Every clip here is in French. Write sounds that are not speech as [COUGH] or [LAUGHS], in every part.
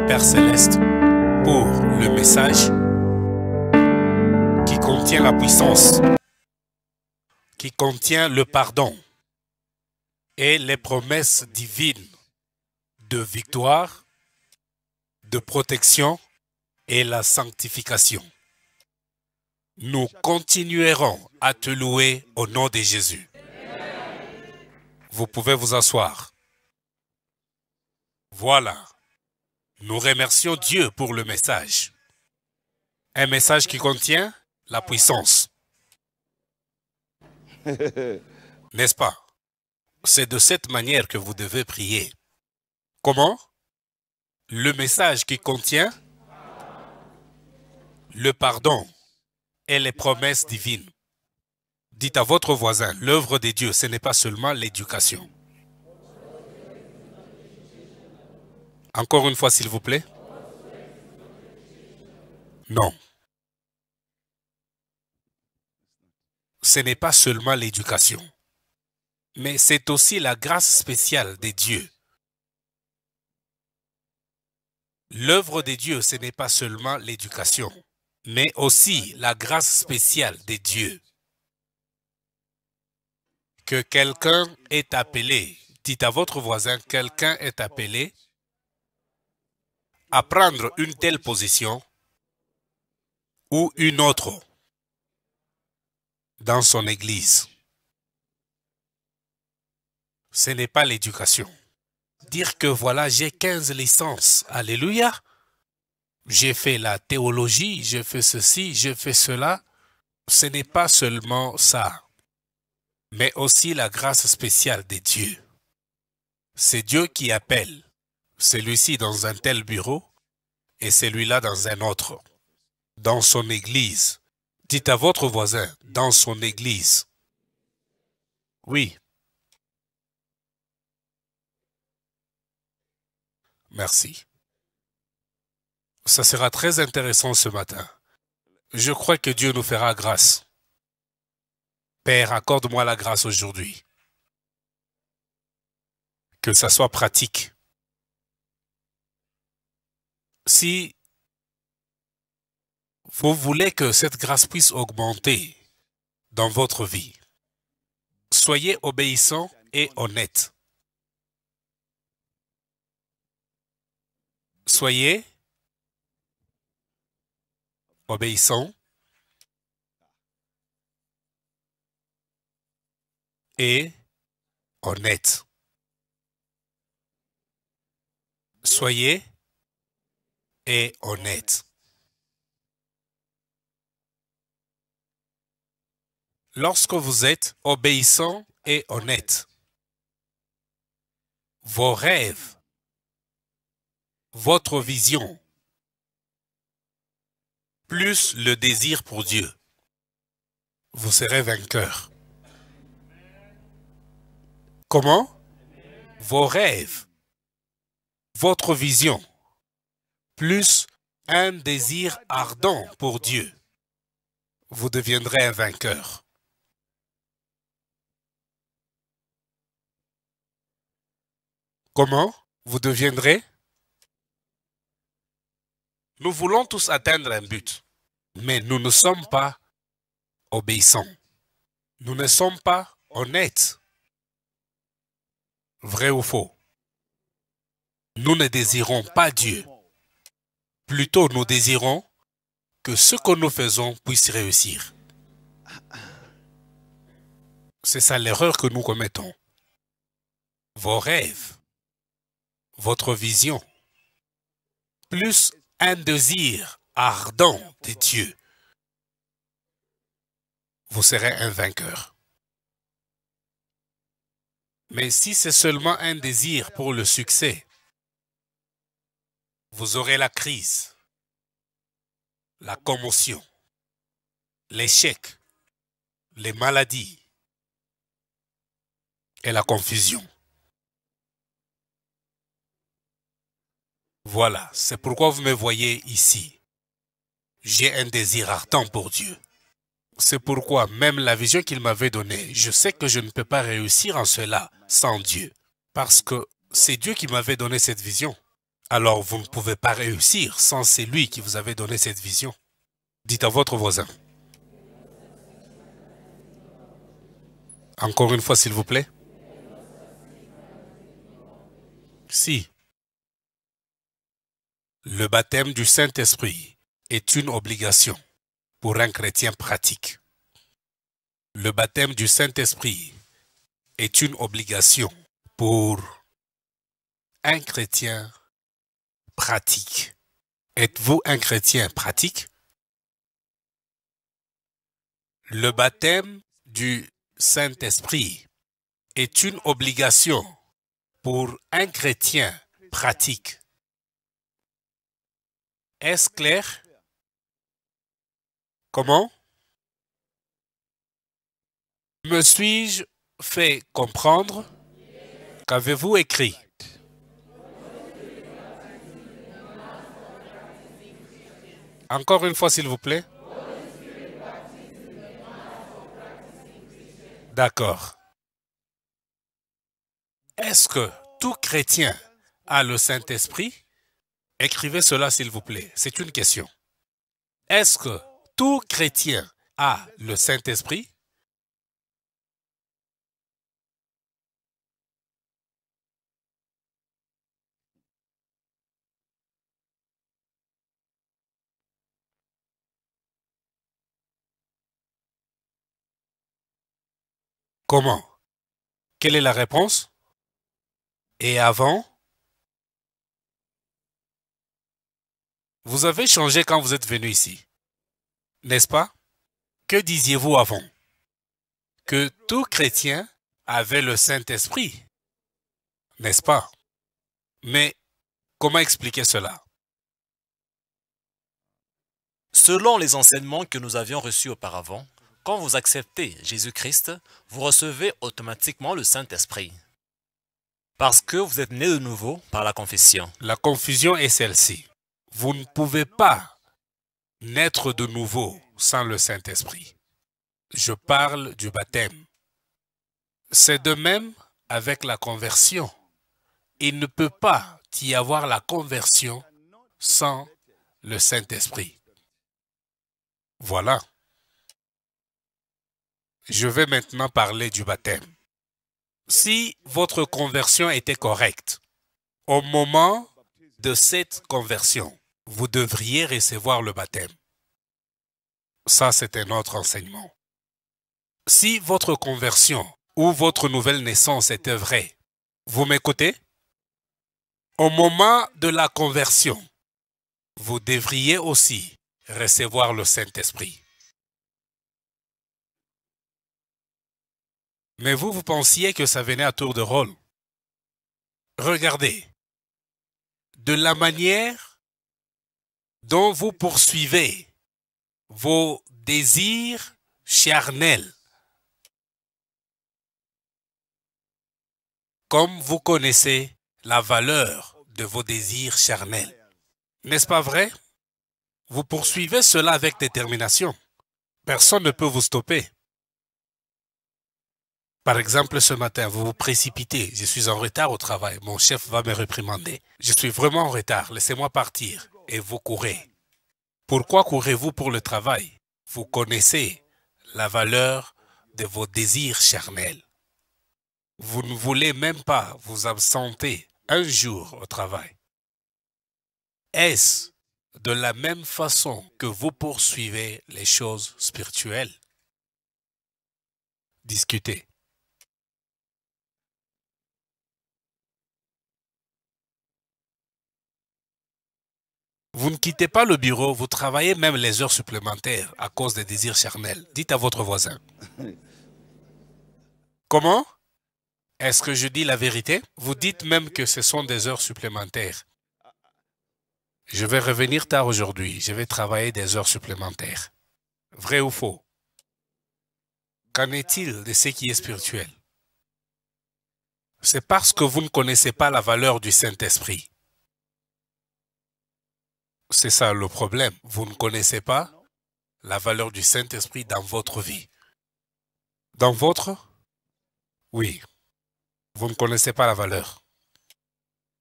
Père Céleste pour le message qui contient la puissance, qui contient le pardon et les promesses divines de victoire, de protection et la sanctification. Nous continuerons à te louer au nom de Jésus. Vous pouvez vous asseoir. Voilà. Nous remercions Dieu pour le message. Un message qui contient la puissance. [LAUGHS] N'est-ce pas C'est de cette manière que vous devez prier. Comment Le message qui contient le pardon et les promesses divines. Dites à votre voisin, l'œuvre des dieux, ce n'est pas seulement l'éducation. Encore une fois, s'il vous plaît. Non. Ce n'est pas seulement l'éducation, mais c'est aussi la grâce spéciale des dieux. L'œuvre des dieux, ce n'est pas seulement l'éducation, mais aussi la grâce spéciale des dieux. Que quelqu'un est appelé, dites à votre voisin, quelqu'un est appelé à prendre une telle position ou une autre dans son Église. Ce n'est pas l'éducation. Dire que voilà, j'ai 15 licences, alléluia, j'ai fait la théologie, j'ai fait ceci, j'ai fait cela, ce n'est pas seulement ça, mais aussi la grâce spéciale de Dieu. C'est Dieu qui appelle celui-ci dans un tel bureau et celui-là dans un autre, dans son église. Dites à votre voisin, dans son église. Oui. Merci. Ça sera très intéressant ce matin. Je crois que Dieu nous fera grâce. Père, accorde-moi la grâce aujourd'hui. Que ça soit pratique si vous voulez que cette grâce puisse augmenter dans votre vie, soyez obéissant et honnête. Soyez obéissant et honnête. Soyez et honnête. Lorsque vous êtes obéissant et honnête, vos rêves, votre vision, plus le désir pour Dieu, vous serez vainqueur. Comment Vos rêves, votre vision, plus un désir ardent pour Dieu, vous deviendrez un vainqueur. Comment vous deviendrez Nous voulons tous atteindre un but, mais nous ne sommes pas obéissants. Nous ne sommes pas honnêtes. Vrai ou faux Nous ne désirons pas Dieu. Plutôt nous désirons que ce que nous faisons puisse réussir. C'est ça l'erreur que nous commettons. Vos rêves, votre vision, plus un désir ardent de Dieu, vous serez un vainqueur. Mais si c'est seulement un désir pour le succès, vous aurez la crise la commotion, l'échec, les maladies et la confusion. Voilà, c'est pourquoi vous me voyez ici. J'ai un désir ardent pour Dieu. C'est pourquoi même la vision qu'il m'avait donnée, je sais que je ne peux pas réussir en cela sans Dieu. Parce que c'est Dieu qui m'avait donné cette vision alors vous ne pouvez pas réussir sans c'est lui qui vous avait donné cette vision. Dites à votre voisin. Encore une fois, s'il vous plaît. Si le baptême du Saint-Esprit est une obligation pour un chrétien pratique. Le baptême du Saint-Esprit est une obligation pour un chrétien pratique. Êtes-vous un chrétien pratique Le baptême du Saint-Esprit est une obligation pour un chrétien pratique. Est-ce clair Comment Me suis-je fait comprendre Qu'avez-vous écrit Encore une fois, s'il vous plaît. D'accord. Est-ce que tout chrétien a le Saint-Esprit Écrivez cela, s'il vous plaît. C'est une question. Est-ce que tout chrétien a le Saint-Esprit comment Quelle est la réponse Et avant Vous avez changé quand vous êtes venu ici, n'est-ce pas Que disiez-vous avant Que tout chrétien avait le Saint-Esprit, n'est-ce pas Mais comment expliquer cela Selon les enseignements que nous avions reçus auparavant, quand vous acceptez Jésus-Christ, vous recevez automatiquement le Saint-Esprit. Parce que vous êtes né de nouveau par la confession. La confusion est celle-ci. Vous ne pouvez pas naître de nouveau sans le Saint-Esprit. Je parle du baptême. C'est de même avec la conversion. Il ne peut pas y avoir la conversion sans le Saint-Esprit. Voilà. Je vais maintenant parler du baptême. Si votre conversion était correcte, au moment de cette conversion, vous devriez recevoir le baptême. Ça, c'est un autre enseignement. Si votre conversion ou votre nouvelle naissance était vraie, vous m'écoutez Au moment de la conversion, vous devriez aussi recevoir le Saint-Esprit. Mais vous, vous pensiez que ça venait à tour de rôle. Regardez. De la manière dont vous poursuivez vos désirs charnels, comme vous connaissez la valeur de vos désirs charnels. N'est-ce pas vrai Vous poursuivez cela avec détermination. Personne ne peut vous stopper. Par exemple, ce matin, vous vous précipitez, je suis en retard au travail, mon chef va me réprimander. Je suis vraiment en retard, laissez-moi partir. Et vous courez. Pourquoi courez-vous pour le travail Vous connaissez la valeur de vos désirs charnels. Vous ne voulez même pas vous absenter un jour au travail. Est-ce de la même façon que vous poursuivez les choses spirituelles Discutez. Vous ne quittez pas le bureau, vous travaillez même les heures supplémentaires à cause des désirs charnels. Dites à votre voisin. Comment Est-ce que je dis la vérité Vous dites même que ce sont des heures supplémentaires. Je vais revenir tard aujourd'hui, je vais travailler des heures supplémentaires. Vrai ou faux Qu'en est-il de ce qui est spirituel C'est parce que vous ne connaissez pas la valeur du Saint-Esprit. C'est ça le problème. Vous ne connaissez pas la valeur du Saint-Esprit dans votre vie. Dans votre Oui. Vous ne connaissez pas la valeur.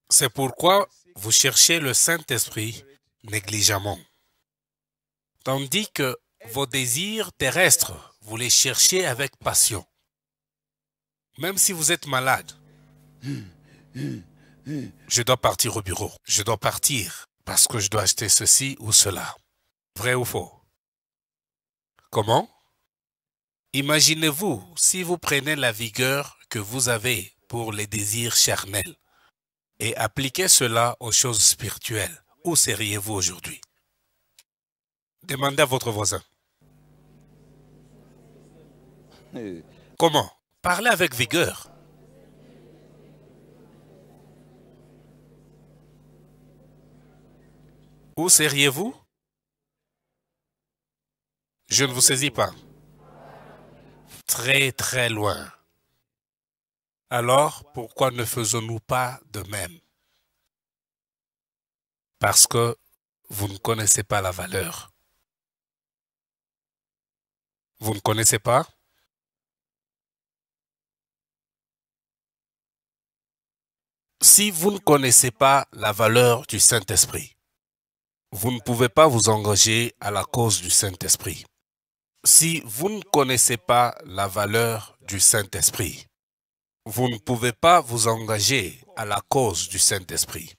C'est pourquoi vous cherchez le Saint-Esprit négligemment. Tandis que vos désirs terrestres, vous les cherchez avec passion. Même si vous êtes malade, je dois partir au bureau, je dois partir, est-ce que je dois acheter ceci ou cela. Vrai ou faux Comment Imaginez-vous si vous prenez la vigueur que vous avez pour les désirs charnels et appliquez cela aux choses spirituelles. Où seriez-vous aujourd'hui Demandez à votre voisin. Euh. Comment Parlez avec vigueur. Où seriez-vous Je ne vous saisis pas. Très, très loin. Alors, pourquoi ne faisons-nous pas de même Parce que vous ne connaissez pas la valeur. Vous ne connaissez pas Si vous ne connaissez pas la valeur du Saint-Esprit, vous ne pouvez pas vous engager à la cause du Saint-Esprit si vous ne connaissez pas la valeur du Saint-Esprit. Vous ne pouvez pas vous engager à la cause du Saint-Esprit.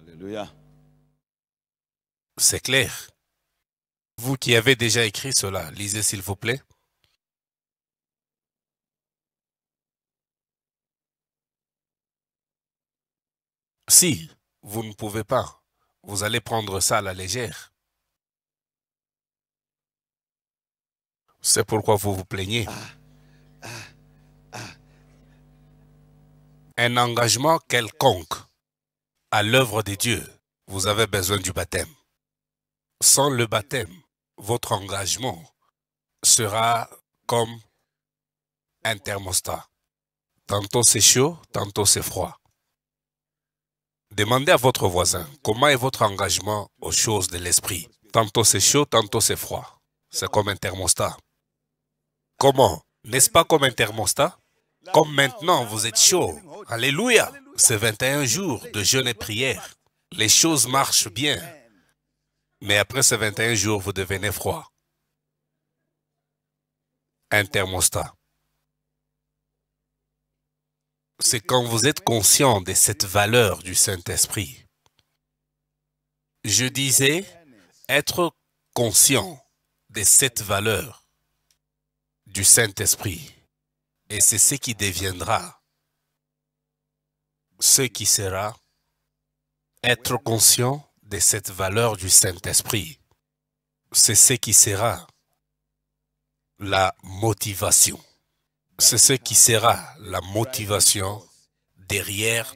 Alléluia. C'est clair. Vous qui avez déjà écrit cela, lisez s'il vous plaît. si vous ne pouvez pas, vous allez prendre ça à la légère. C'est pourquoi vous vous plaignez. Ah, ah, ah. Un engagement quelconque à l'œuvre de Dieu. vous avez besoin du baptême. Sans le baptême, votre engagement sera comme un thermostat. Tantôt c'est chaud, tantôt c'est froid. Demandez à votre voisin comment est votre engagement aux choses de l'esprit. Tantôt c'est chaud, tantôt c'est froid. C'est comme un thermostat. Comment N'est-ce pas comme un thermostat Comme maintenant, vous êtes chaud. Alléluia C'est 21 jours de jeûne et prière. Les choses marchent bien. Mais après ces 21 jours, vous devenez froid. Un thermostat. quand vous êtes conscient de cette valeur du Saint-Esprit. Je disais être conscient de cette valeur du Saint-Esprit. Et c'est ce qui deviendra, ce qui sera être conscient de cette valeur du Saint-Esprit. C'est ce qui sera la motivation. C'est ce qui sera la motivation derrière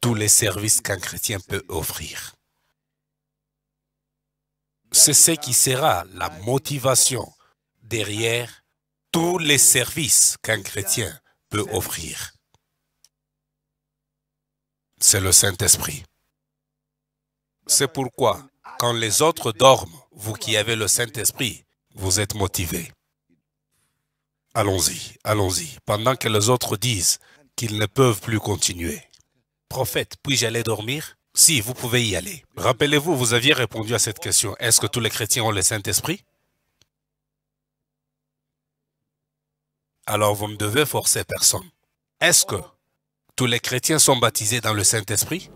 tous les services qu'un chrétien peut offrir. C'est ce qui sera la motivation derrière tous les services qu'un chrétien peut offrir. C'est le Saint-Esprit. C'est pourquoi, quand les autres dorment, vous qui avez le Saint-Esprit, vous êtes motivés. Allons-y, allons-y, pendant que les autres disent qu'ils ne peuvent plus continuer. Prophète, puis-je aller dormir Si, vous pouvez y aller. Rappelez-vous, vous aviez répondu à cette question. Est-ce que tous les chrétiens ont le Saint-Esprit Alors vous ne devez forcer personne. Est-ce que tous les chrétiens sont baptisés dans le Saint-Esprit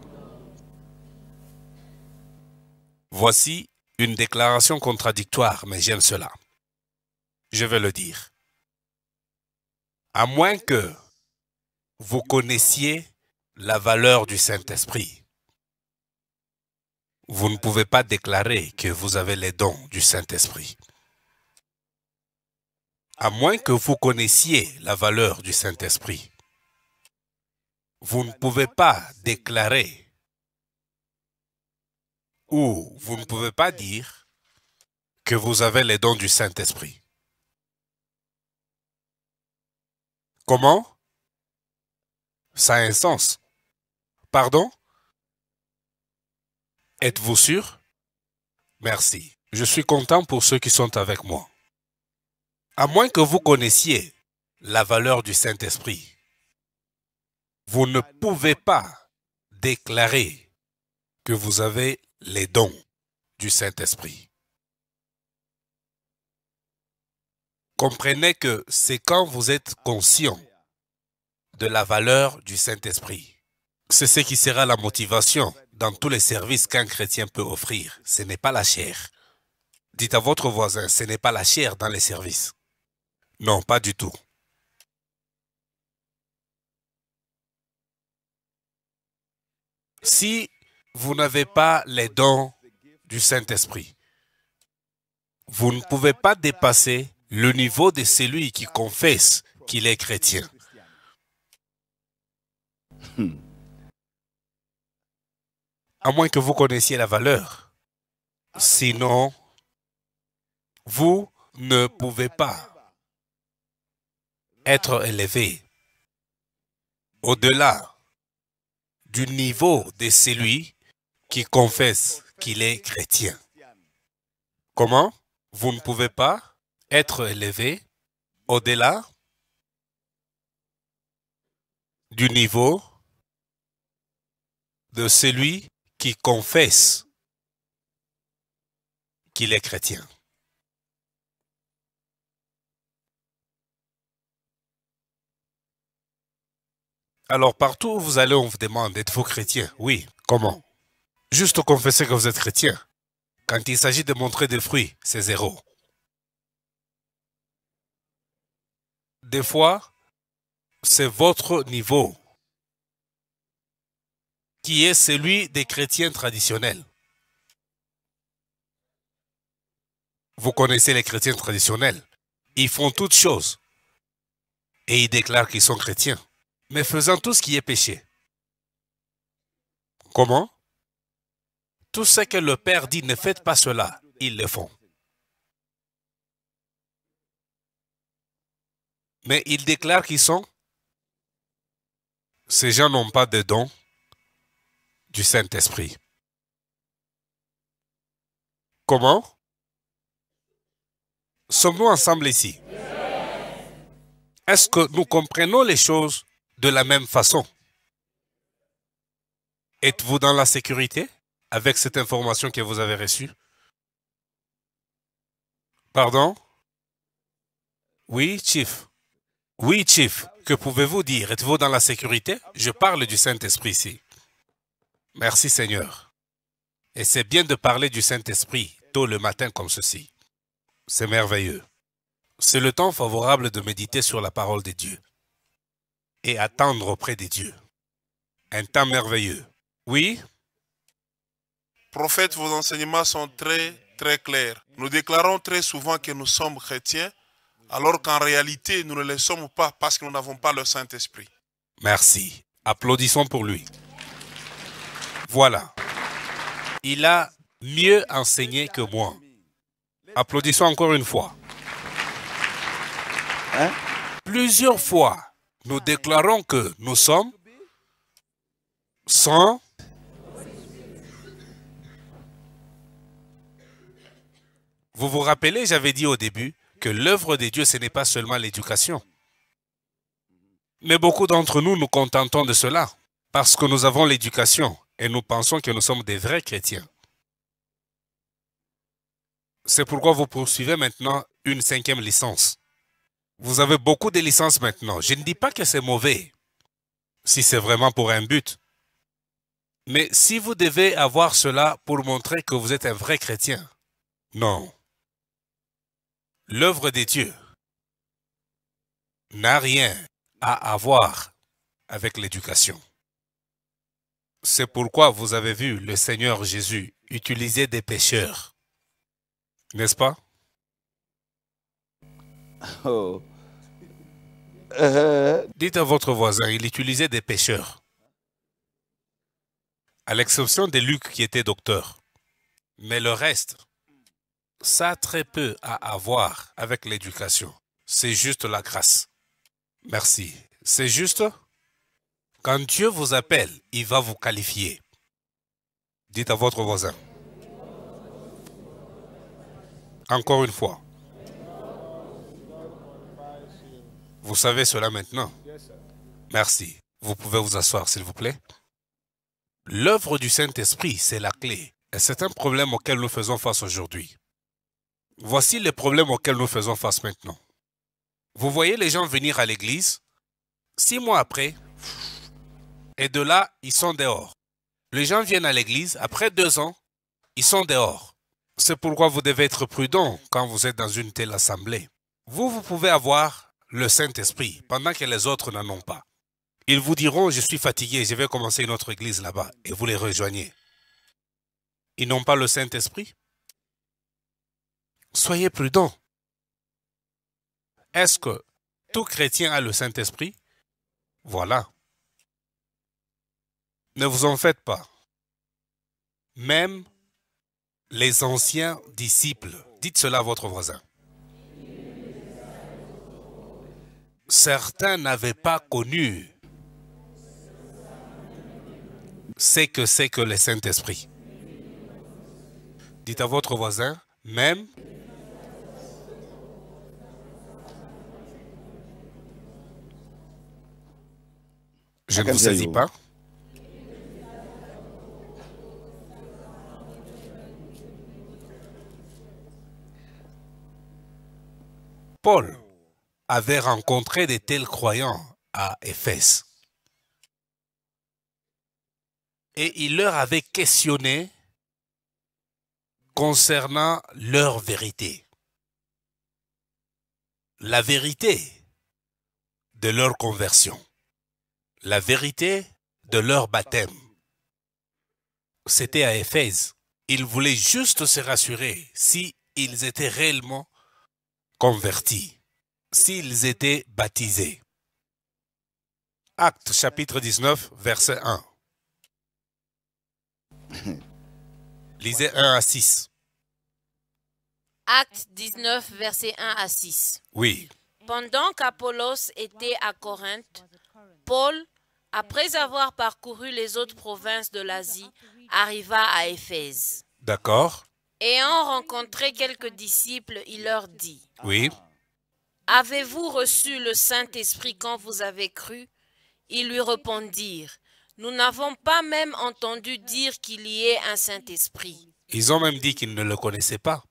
Voici une déclaration contradictoire, mais j'aime cela. Je vais le dire à moins que vous connaissiez la valeur du Saint-Esprit. Vous ne pouvez pas déclarer que vous avez les dons du Saint-Esprit. À moins que vous connaissiez la valeur du Saint-Esprit. Vous ne pouvez pas déclarer ou vous ne pouvez pas dire que vous avez les dons du Saint-Esprit. Comment Ça a un sens. Pardon Êtes-vous sûr Merci. Je suis content pour ceux qui sont avec moi. À moins que vous connaissiez la valeur du Saint-Esprit, vous ne pouvez pas déclarer que vous avez les dons du Saint-Esprit. Comprenez que c'est quand vous êtes conscient de la valeur du Saint-Esprit. C'est ce qui sera la motivation dans tous les services qu'un chrétien peut offrir. Ce n'est pas la chair. Dites à votre voisin, ce n'est pas la chair dans les services. Non, pas du tout. Si vous n'avez pas les dons du Saint-Esprit, vous ne pouvez pas dépasser le niveau de celui qui confesse qu'il est chrétien. Hmm. À moins que vous connaissiez la valeur. Sinon, vous ne pouvez pas être élevé au-delà du niveau de celui qui confesse qu'il est chrétien. Comment Vous ne pouvez pas être élevé au-delà du niveau de celui qui confesse qu'il est chrétien. Alors partout où vous allez, on vous demande, êtes-vous chrétien Oui, comment Juste confesser que vous êtes chrétien. Quand il s'agit de montrer des fruits, c'est zéro. des fois, c'est votre niveau qui est celui des chrétiens traditionnels. Vous connaissez les chrétiens traditionnels. Ils font toutes choses. Et ils déclarent qu'ils sont chrétiens. Mais faisant tout ce qui est péché. Comment Tout ce que le Père dit, ne faites pas cela, ils le font. Mais ils déclarent qu'ils sont. Ces gens n'ont pas de don du Saint-Esprit. Comment Sommes-nous ensemble ici Est-ce que nous comprenons les choses de la même façon Êtes-vous dans la sécurité avec cette information que vous avez reçue Pardon Oui, Chief. Oui, Chief, que pouvez-vous dire Êtes-vous dans la sécurité Je parle du Saint-Esprit ici. Merci Seigneur. Et c'est bien de parler du Saint-Esprit tôt le matin comme ceci. C'est merveilleux. C'est le temps favorable de méditer sur la parole de Dieu et attendre auprès des dieux. Un temps merveilleux. Oui Prophète, vos enseignements sont très, très clairs. Nous déclarons très souvent que nous sommes chrétiens alors qu'en réalité, nous ne le sommes pas parce que nous n'avons pas le Saint-Esprit. Merci. Applaudissons pour lui. Voilà. Il a mieux enseigné que moi. Applaudissons encore une fois. Hein? Plusieurs fois, nous déclarons que nous sommes sans Vous vous rappelez, j'avais dit au début, que l'œuvre de Dieu, ce n'est pas seulement l'éducation. Mais beaucoup d'entre nous nous contentons de cela parce que nous avons l'éducation et nous pensons que nous sommes des vrais chrétiens. C'est pourquoi vous poursuivez maintenant une cinquième licence. Vous avez beaucoup de licences maintenant. Je ne dis pas que c'est mauvais, si c'est vraiment pour un but. Mais si vous devez avoir cela pour montrer que vous êtes un vrai chrétien, non, L'œuvre des dieux n'a rien à avoir avec l'éducation. C'est pourquoi vous avez vu le Seigneur Jésus utiliser des pêcheurs, N'est-ce pas oh. euh. Dites à votre voisin, il utilisait des pêcheurs, À l'exception de Luc qui était docteur. Mais le reste, ça a très peu à avoir avec l'éducation. C'est juste la grâce. Merci. C'est juste Quand Dieu vous appelle, il va vous qualifier. Dites à votre voisin. Encore une fois. Vous savez cela maintenant Merci. Vous pouvez vous asseoir, s'il vous plaît. L'œuvre du Saint-Esprit, c'est la clé. Et c'est un problème auquel nous faisons face aujourd'hui. Voici les problèmes auxquels nous faisons face maintenant. Vous voyez les gens venir à l'église, six mois après, et de là, ils sont dehors. Les gens viennent à l'église, après deux ans, ils sont dehors. C'est pourquoi vous devez être prudent quand vous êtes dans une telle assemblée. Vous, vous pouvez avoir le Saint-Esprit pendant que les autres n'en ont pas. Ils vous diront, je suis fatigué, je vais commencer une autre église là-bas, et vous les rejoignez. Ils n'ont pas le Saint-Esprit soyez prudents. Est-ce que tout chrétien a le Saint-Esprit Voilà. Ne vous en faites pas. Même les anciens disciples, dites cela à votre voisin. Certains n'avaient pas connu c'est que c'est que le Saint-Esprit. Dites à votre voisin, même Je ne vous pas. Paul avait rencontré de tels croyants à Éphèse. Et il leur avait questionné concernant leur vérité. La vérité de leur conversion la vérité de leur baptême. C'était à Éphèse. Ils voulaient juste se rassurer si étaient réellement convertis, s'ils étaient baptisés. Acte chapitre 19, verset 1. [LAUGHS] Lisez 1 à 6. Acte 19, verset 1 à 6. Oui. Pendant qu'Apollos était à Corinthe, Paul, après avoir parcouru les autres provinces de l'Asie, arriva à Éphèse. D'accord. Ayant rencontré quelques disciples, il leur dit, Oui. Avez-vous reçu le Saint-Esprit quand vous avez cru Ils lui répondirent, Nous n'avons pas même entendu dire qu'il y ait un Saint-Esprit. Ils ont même dit qu'ils ne le connaissaient pas.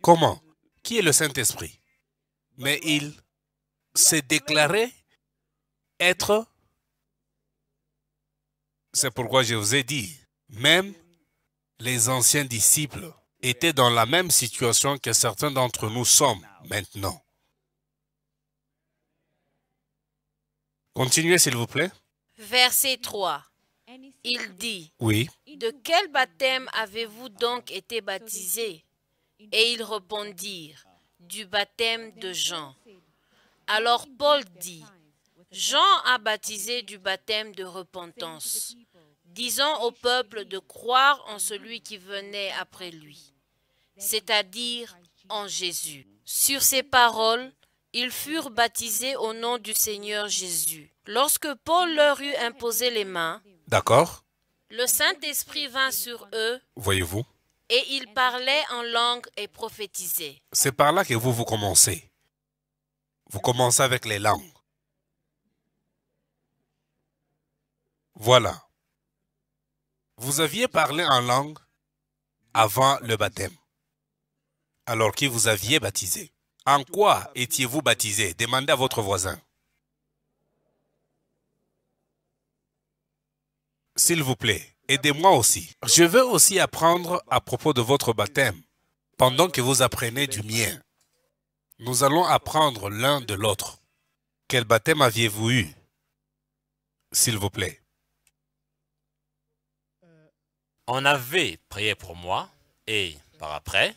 Comment Qui est le Saint-Esprit Mais il s'est déclaré être c'est pourquoi je vous ai dit, même les anciens disciples étaient dans la même situation que certains d'entre nous sommes maintenant. Continuez, s'il vous plaît. Verset 3. Il dit, Oui. De quel baptême avez-vous donc été baptisés Et ils répondirent, Du baptême de Jean. Alors Paul dit, Jean a baptisé du baptême de repentance, disant au peuple de croire en celui qui venait après lui, c'est-à-dire en Jésus. Sur ces paroles, ils furent baptisés au nom du Seigneur Jésus. Lorsque Paul leur eut imposé les mains, d'accord, le Saint-Esprit vint sur eux. Voyez-vous Et ils parlaient en langue et prophétisaient. C'est par là que vous vous commencez. Vous commencez avec les langues. Voilà. Vous aviez parlé en langue avant le baptême, alors que vous aviez baptisé. En quoi étiez-vous baptisé Demandez à votre voisin. S'il vous plaît, aidez-moi aussi. Je veux aussi apprendre à propos de votre baptême, pendant que vous apprenez du mien. Nous allons apprendre l'un de l'autre. Quel baptême aviez-vous eu S'il vous plaît. on avait prié pour moi et par après,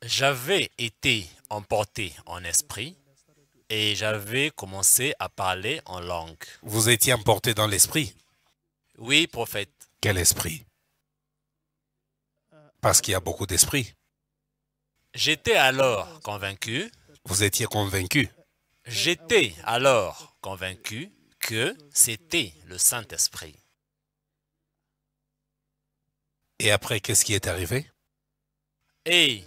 j'avais été emporté en esprit et j'avais commencé à parler en langue. Vous étiez emporté dans l'esprit Oui, prophète. Quel esprit Parce qu'il y a beaucoup d'esprits. J'étais alors convaincu. Vous étiez convaincu J'étais alors convaincu que c'était le Saint-Esprit. Et après, qu'est-ce qui est arrivé Et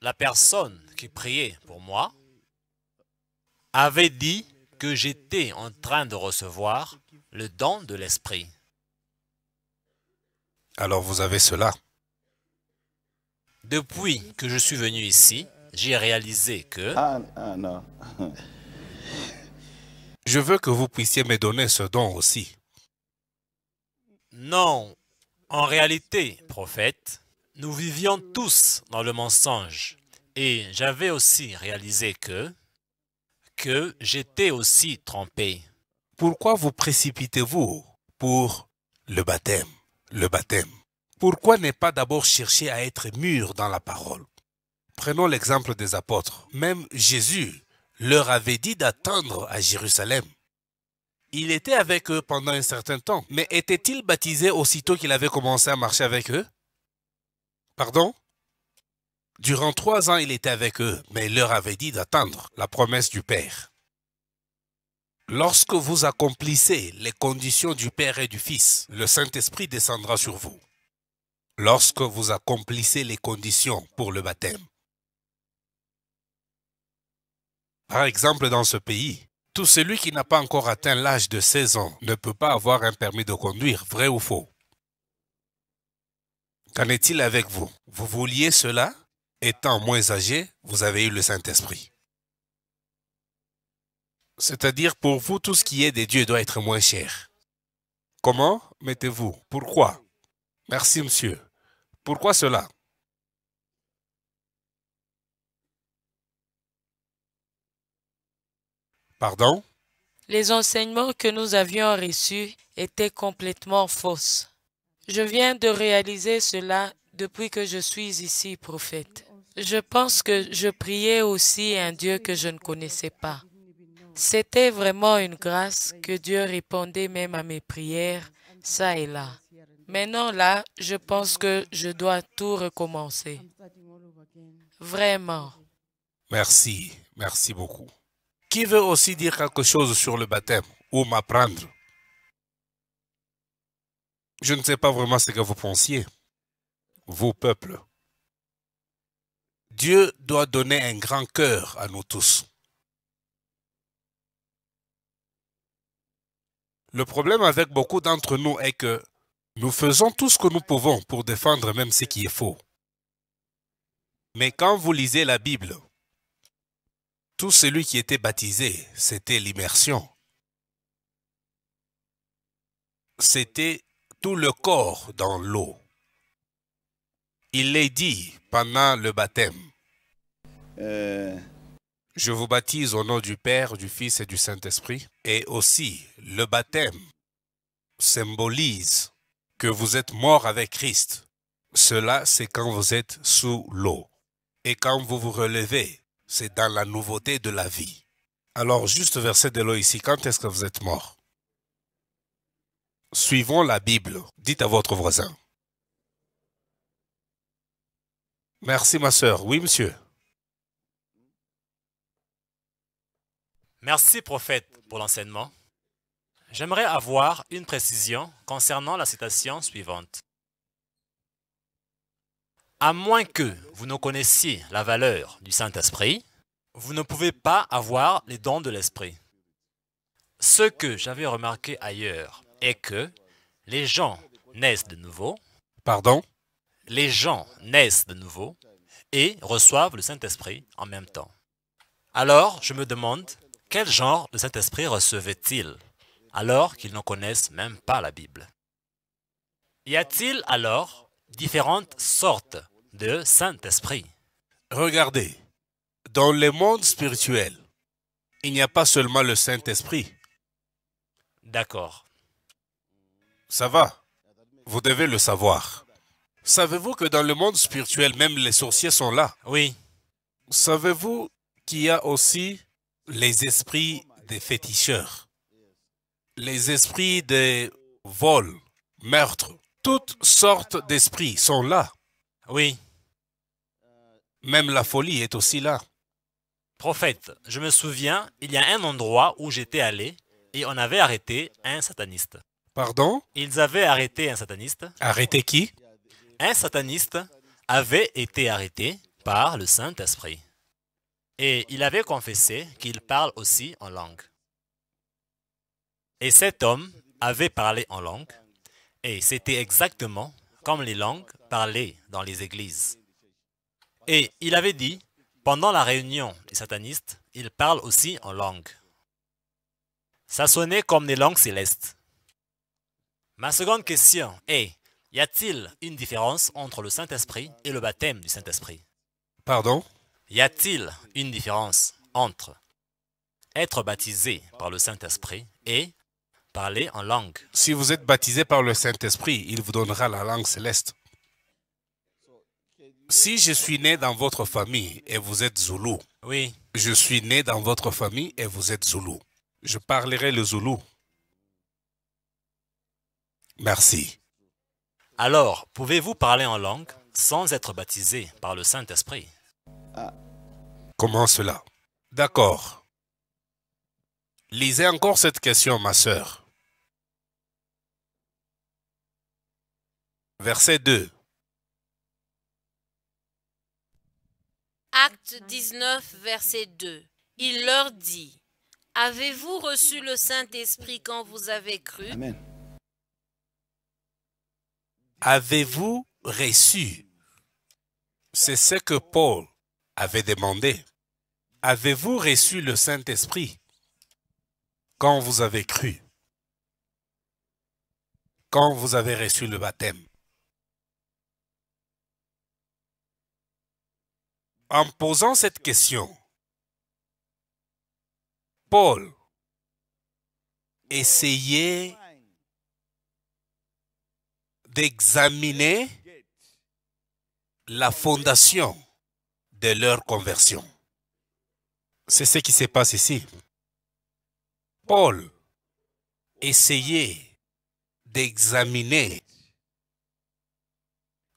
la personne qui priait pour moi avait dit que j'étais en train de recevoir le don de l'esprit. Alors vous avez cela. Depuis que je suis venu ici, j'ai réalisé que... Ah, ah non. je veux que vous puissiez me donner ce don aussi. Non, en réalité, prophète, nous vivions tous dans le mensonge. Et j'avais aussi réalisé que, que j'étais aussi trompé. Pourquoi vous précipitez-vous pour le baptême, le baptême Pourquoi ne pas d'abord chercher à être mûr dans la parole Prenons l'exemple des apôtres. Même Jésus leur avait dit d'attendre à Jérusalem il était avec eux pendant un certain temps, mais était-il baptisé aussitôt qu'il avait commencé à marcher avec eux Pardon Durant trois ans, il était avec eux, mais il leur avait dit d'attendre la promesse du Père. Lorsque vous accomplissez les conditions du Père et du Fils, le Saint-Esprit descendra sur vous. Lorsque vous accomplissez les conditions pour le baptême. Par exemple, dans ce pays, tout celui qui n'a pas encore atteint l'âge de 16 ans ne peut pas avoir un permis de conduire, vrai ou faux Qu'en est-il avec vous Vous vouliez cela Étant moins âgé, vous avez eu le Saint-Esprit. C'est-à-dire pour vous, tout ce qui est des dieux doit être moins cher. Comment mettez-vous Pourquoi Merci, monsieur. Pourquoi cela Pardon Les enseignements que nous avions reçus étaient complètement fausses. Je viens de réaliser cela depuis que je suis ici, prophète. Je pense que je priais aussi un Dieu que je ne connaissais pas. C'était vraiment une grâce que Dieu répondait même à mes prières, ça et là. Maintenant là, je pense que je dois tout recommencer. Vraiment. Merci, merci beaucoup qui veut aussi dire quelque chose sur le baptême ou m'apprendre. Je ne sais pas vraiment ce que vous pensiez, vous peuple. Dieu doit donner un grand cœur à nous tous. Le problème avec beaucoup d'entre nous est que nous faisons tout ce que nous pouvons pour défendre même ce qui est faux. Mais quand vous lisez la Bible, tout celui qui était baptisé, c'était l'immersion. C'était tout le corps dans l'eau. Il l'est dit pendant le baptême. Euh. Je vous baptise au nom du Père, du Fils et du Saint-Esprit. Et aussi, le baptême symbolise que vous êtes mort avec Christ. Cela, c'est quand vous êtes sous l'eau. Et quand vous vous relevez, c'est dans la nouveauté de la vie. Alors juste verset de l'eau ici, quand est-ce que vous êtes mort Suivons la Bible, dites à votre voisin. Merci ma soeur, oui monsieur. Merci prophète pour l'enseignement. J'aimerais avoir une précision concernant la citation suivante. À moins que vous ne connaissiez la valeur du Saint-Esprit, vous ne pouvez pas avoir les dons de l'Esprit. Ce que j'avais remarqué ailleurs est que les gens naissent de nouveau. Pardon Les gens naissent de nouveau et reçoivent le Saint-Esprit en même temps. Alors, je me demande, quel genre de Saint-Esprit recevait-il alors qu'ils ne connaissent même pas la Bible Y a-t-il alors différentes sortes de Saint-Esprit. Regardez, dans le monde spirituel, il n'y a pas seulement le Saint-Esprit. D'accord. Ça va. Vous devez le savoir. Savez-vous que dans le monde spirituel, même les sorciers sont là Oui. Savez-vous qu'il y a aussi les esprits des féticheurs, les esprits des vols, meurtres, toutes sortes d'esprits sont là. Oui. Même la folie est aussi là. Prophète, je me souviens, il y a un endroit où j'étais allé et on avait arrêté un sataniste. Pardon Ils avaient arrêté un sataniste. Arrêté qui Un sataniste avait été arrêté par le Saint-Esprit. Et il avait confessé qu'il parle aussi en langue. Et cet homme avait parlé en langue. Et c'était exactement comme les langues parlées dans les églises. Et il avait dit, pendant la réunion des satanistes, ils parlent aussi en langue. Ça sonnait comme des langues célestes. Ma seconde question est, y a-t-il une différence entre le Saint-Esprit et le baptême du Saint-Esprit Pardon Y a-t-il une différence entre être baptisé par le Saint-Esprit et parler en langue. Si vous êtes baptisé par le Saint-Esprit, il vous donnera la langue céleste. Si je suis né dans votre famille et vous êtes Zoulou, oui. je suis né dans votre famille et vous êtes Zoulou, je parlerai le Zoulou. Merci. Alors, pouvez-vous parler en langue sans être baptisé par le Saint-Esprit Comment cela D'accord. Lisez encore cette question, ma sœur. verset 2. Acte 19, verset 2. Il leur dit, Avez-vous reçu le Saint-Esprit quand vous avez cru Amen. Avez-vous reçu C'est ce que Paul avait demandé. Avez-vous reçu le Saint-Esprit quand vous avez cru Quand vous avez reçu le baptême en posant cette question, Paul essayait d'examiner la fondation de leur conversion. C'est ce qui se passe ici. Paul essayait d'examiner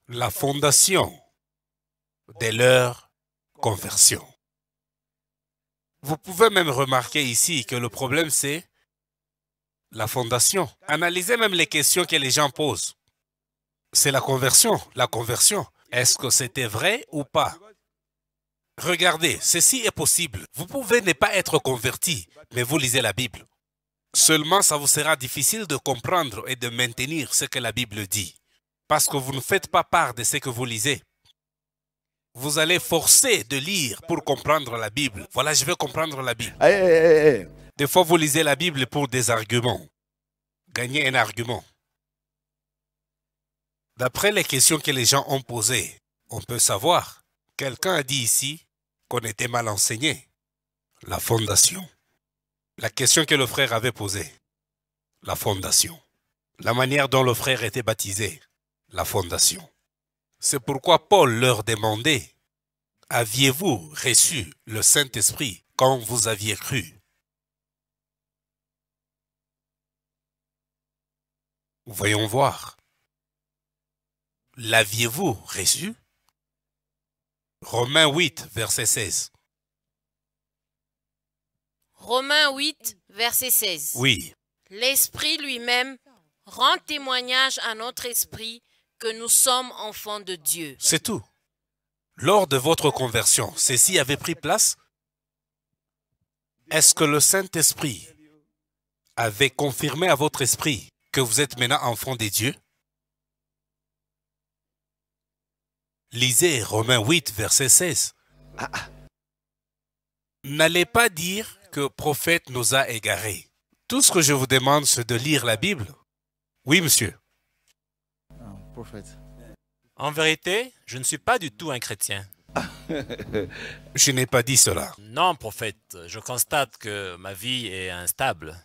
la fondation de leur conversion. Vous pouvez même remarquer ici que le problème, c'est la fondation. Analysez même les questions que les gens posent. C'est la conversion, la conversion. Est-ce que c'était vrai ou pas Regardez, ceci est possible. Vous pouvez ne pas être converti, mais vous lisez la Bible. Seulement, ça vous sera difficile de comprendre et de maintenir ce que la Bible dit, parce que vous ne faites pas part de ce que vous lisez vous allez forcer de lire pour comprendre la Bible. Voilà, je veux comprendre la Bible. Des fois, vous lisez la Bible pour des arguments. Gagner un argument. D'après les questions que les gens ont posées, on peut savoir. Quelqu'un a dit ici qu'on était mal enseigné. La fondation. La question que le frère avait posée. La fondation. La manière dont le frère était baptisé. La fondation. C'est pourquoi Paul leur demandait, Aviez-vous reçu le Saint-Esprit quand vous aviez cru Voyons voir. L'aviez-vous reçu Romains 8, verset 16. Romains 8, verset 16. Oui. L'Esprit lui-même rend témoignage à notre esprit que nous sommes enfants de Dieu. C'est tout. Lors de votre conversion, ceci avait pris place Est-ce que le Saint-Esprit avait confirmé à votre esprit que vous êtes maintenant enfant des dieux Lisez Romains 8, verset 16. Ah, ah. N'allez pas dire que prophète nous a égarés. Tout ce que je vous demande, c'est de lire la Bible. Oui, monsieur. En vérité, je ne suis pas du tout un chrétien. [LAUGHS] je n'ai pas dit cela. Non, prophète, je constate que ma vie est instable.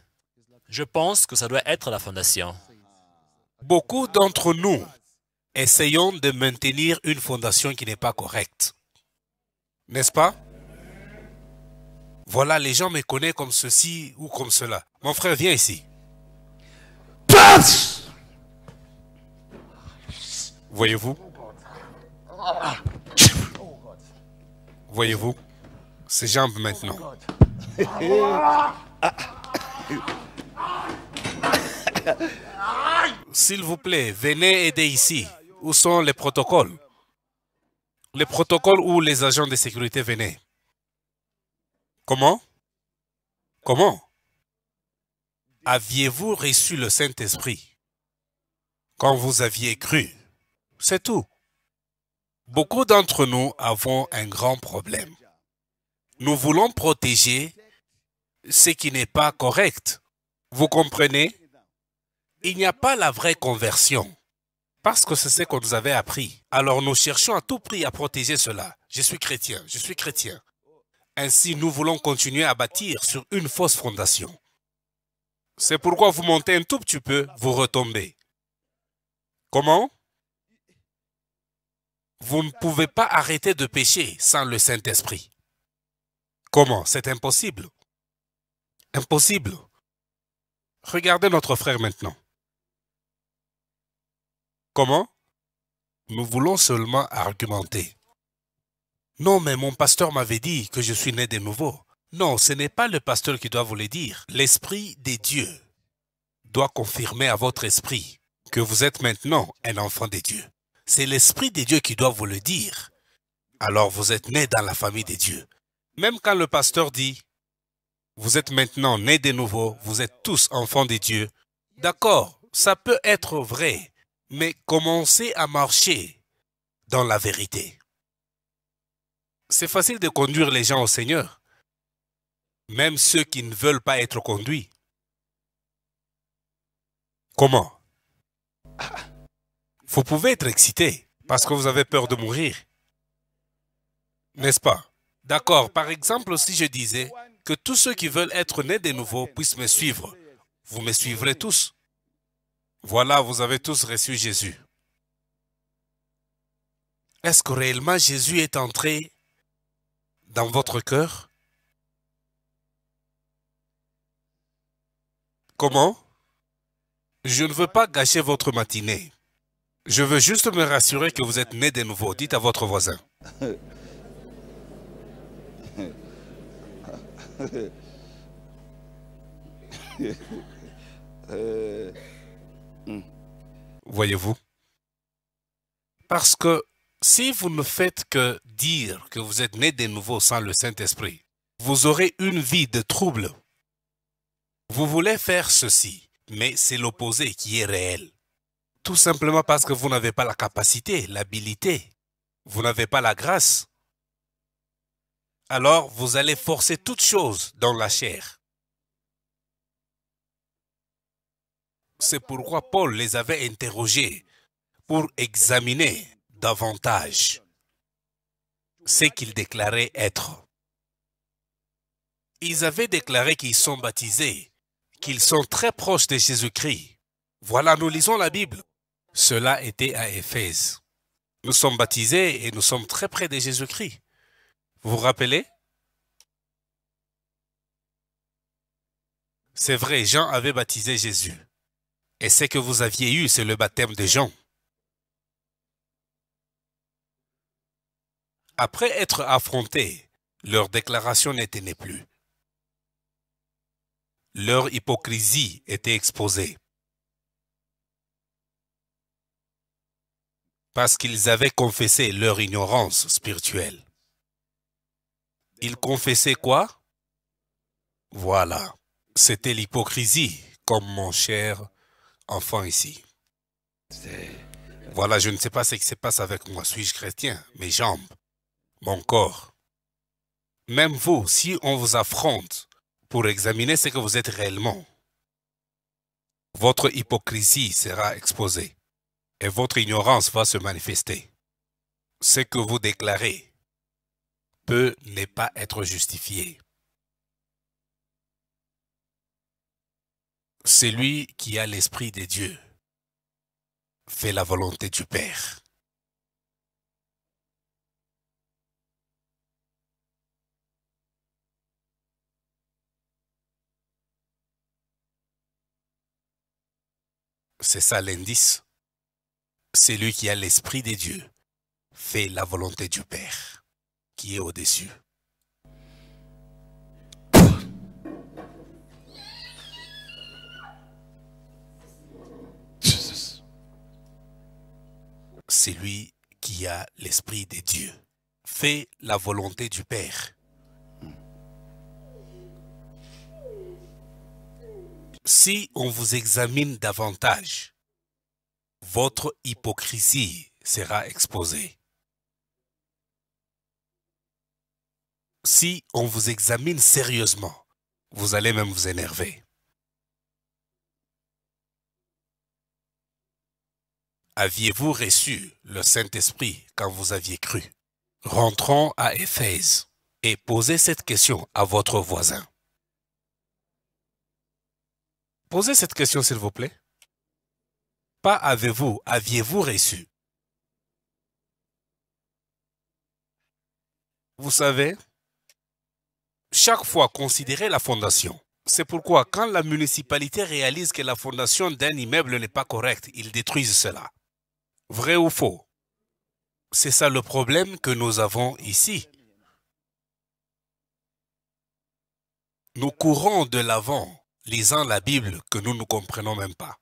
Je pense que ça doit être la fondation. Beaucoup d'entre nous essayons de maintenir une fondation qui n'est pas correcte. N'est-ce pas Voilà, les gens me connaissent comme ceci ou comme cela. Mon frère, viens ici. Paf Voyez-vous Voyez-vous Ses jambes maintenant. S'il vous plaît, venez aider ici. Où sont les protocoles Les protocoles où les agents de sécurité venaient. Comment Comment Aviez-vous reçu le Saint-Esprit quand vous aviez cru c'est tout. Beaucoup d'entre nous avons un grand problème. Nous voulons protéger ce qui n'est pas correct. Vous comprenez Il n'y a pas la vraie conversion. Parce que c'est ce qu'on nous avait appris. Alors nous cherchons à tout prix à protéger cela. Je suis chrétien, je suis chrétien. Ainsi, nous voulons continuer à bâtir sur une fausse fondation. C'est pourquoi vous montez un tout petit peu, vous retombez. Comment vous ne pouvez pas arrêter de pécher sans le Saint-Esprit. Comment C'est impossible. Impossible. Regardez notre frère maintenant. Comment Nous voulons seulement argumenter. Non, mais mon pasteur m'avait dit que je suis né de nouveau. Non, ce n'est pas le pasteur qui doit vous le dire. L'Esprit des dieux doit confirmer à votre esprit que vous êtes maintenant un enfant des dieux. C'est l'Esprit de Dieu qui doit vous le dire. Alors vous êtes né dans la famille de Dieu. Même quand le pasteur dit, vous êtes maintenant nés de nouveau, vous êtes tous enfants de Dieu. D'accord, ça peut être vrai, mais commencez à marcher dans la vérité. C'est facile de conduire les gens au Seigneur, même ceux qui ne veulent pas être conduits. Comment vous pouvez être excité parce que vous avez peur de mourir. N'est-ce pas D'accord. Par exemple, si je disais que tous ceux qui veulent être nés de nouveau puissent me suivre, vous me suivrez tous. Voilà, vous avez tous reçu Jésus. Est-ce que réellement Jésus est entré dans votre cœur Comment Je ne veux pas gâcher votre matinée. Je veux juste me rassurer que vous êtes né des nouveaux. Dites à votre voisin. Voyez-vous Parce que si vous ne faites que dire que vous êtes né de nouveaux sans le Saint-Esprit, vous aurez une vie de trouble. Vous voulez faire ceci, mais c'est l'opposé qui est réel. Tout simplement parce que vous n'avez pas la capacité, l'habilité. Vous n'avez pas la grâce. Alors, vous allez forcer toute chose dans la chair. C'est pourquoi Paul les avait interrogés pour examiner davantage ce qu'ils déclaraient être. Ils avaient déclaré qu'ils sont baptisés, qu'ils sont très proches de Jésus-Christ. Voilà, nous lisons la Bible. Cela était à Éphèse. Nous sommes baptisés et nous sommes très près de Jésus-Christ. Vous vous rappelez C'est vrai, Jean avait baptisé Jésus. Et ce que vous aviez eu, c'est le baptême de Jean. Après être affrontés, leur déclaration n'était plus. Leur hypocrisie était exposée. parce qu'ils avaient confessé leur ignorance spirituelle. Ils confessaient quoi Voilà, c'était l'hypocrisie, comme mon cher enfant ici. Voilà, je ne sais pas ce qui se passe avec moi. Suis-je chrétien Mes jambes Mon corps Même vous, si on vous affronte pour examiner ce que vous êtes réellement, votre hypocrisie sera exposée et votre ignorance va se manifester. Ce que vous déclarez peut ne pas être justifié. Celui qui a l'Esprit de Dieu fait la volonté du Père. C'est ça l'indice. Celui qui a l'Esprit des dieux fait la volonté du Père qui est au-dessus. C'est lui qui a l'Esprit des dieux fait la volonté du Père. Si on vous examine davantage, votre hypocrisie sera exposée. Si on vous examine sérieusement, vous allez même vous énerver. Aviez-vous reçu le Saint-Esprit quand vous aviez cru Rentrons à Éphèse et posez cette question à votre voisin. Posez cette question, s'il vous plaît pas avez-vous, aviez-vous reçu Vous savez, chaque fois considérez la fondation. C'est pourquoi quand la municipalité réalise que la fondation d'un immeuble n'est pas correcte, ils détruisent cela. Vrai ou faux C'est ça le problème que nous avons ici. Nous courons de l'avant, lisant la Bible que nous ne comprenons même pas.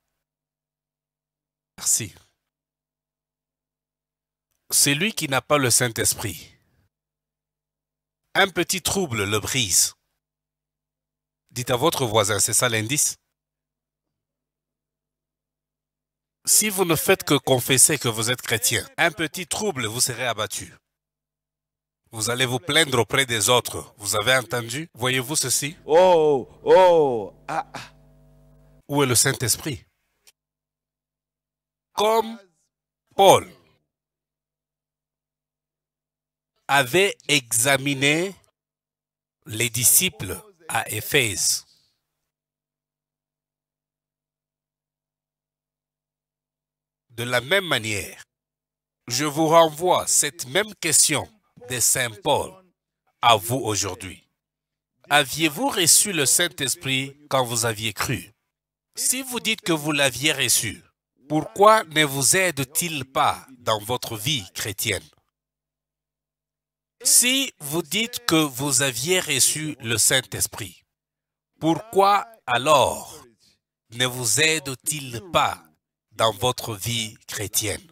Merci. Celui qui n'a pas le Saint-Esprit. Un petit trouble le brise. Dites à votre voisin, c'est ça l'indice Si vous ne faites que confesser que vous êtes chrétien, un petit trouble vous serez abattu. Vous allez vous plaindre auprès des autres. Vous avez entendu Voyez-vous ceci Oh, oh, ah. ah. Où est le Saint-Esprit comme Paul avait examiné les disciples à Éphèse. De la même manière, je vous renvoie cette même question de Saint Paul à vous aujourd'hui. Aviez-vous reçu le Saint-Esprit quand vous aviez cru Si vous dites que vous l'aviez reçu, pourquoi ne vous aide-t-il pas dans votre vie chrétienne Si vous dites que vous aviez reçu le Saint-Esprit, pourquoi alors ne vous aide-t-il pas dans votre vie chrétienne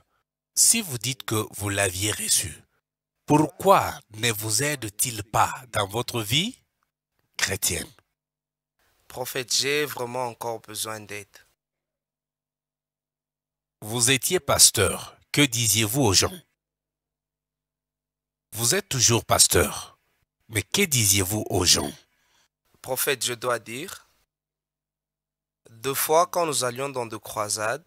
Si vous dites que vous l'aviez reçu, pourquoi ne vous aide-t-il pas dans votre vie chrétienne Prophète, j'ai vraiment encore besoin d'aide. Vous étiez pasteur. Que disiez-vous aux gens Vous êtes toujours pasteur. Mais que disiez-vous aux gens Prophète, je dois dire, deux fois quand nous allions dans des croisades,